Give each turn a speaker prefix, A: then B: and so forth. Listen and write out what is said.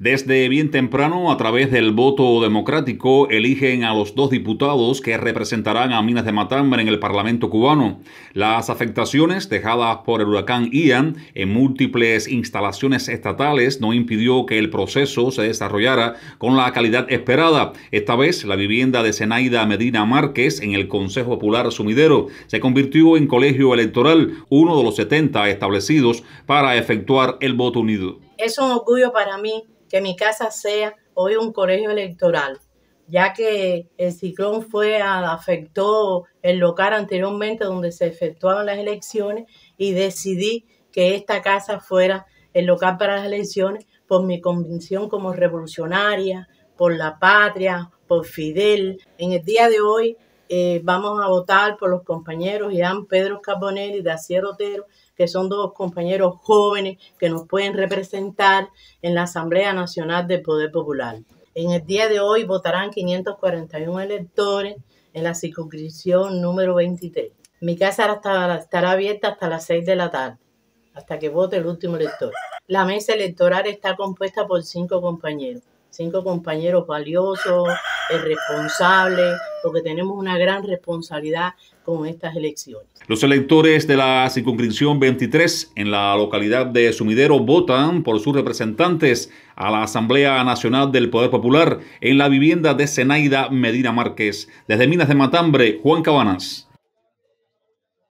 A: Desde bien temprano, a través del voto democrático, eligen a los dos diputados que representarán a Minas de Matambre en el Parlamento cubano. Las afectaciones dejadas por el huracán Ian en múltiples instalaciones estatales no impidió que el proceso se desarrollara con la calidad esperada. Esta vez, la vivienda de Zenaida Medina Márquez en el Consejo Popular Sumidero se convirtió en colegio electoral, uno de los 70 establecidos para efectuar el voto unido.
B: Es un orgullo para mí que mi casa sea hoy un colegio electoral, ya que el ciclón fue afectó el local anteriormente donde se efectuaban las elecciones y decidí que esta casa fuera el local para las elecciones por mi convicción como revolucionaria, por la patria, por Fidel. En el día de hoy eh, vamos a votar por los compañeros Jean Pedro Carbonelli y Dacier Otero, que son dos compañeros jóvenes que nos pueden representar en la Asamblea Nacional del Poder Popular. En el día de hoy votarán 541 electores en la circunscripción número 23. Mi casa estará, estará abierta hasta las 6 de la tarde, hasta que vote el último elector. La mesa electoral está compuesta por cinco compañeros, cinco compañeros valiosos, responsables, porque tenemos una gran responsabilidad con estas elecciones.
A: Los electores de la circunscripción 23 en la localidad de Sumidero votan por sus representantes a la Asamblea Nacional del Poder Popular en la vivienda de Senaida Medina Márquez. Desde Minas de Matambre, Juan Cabanas.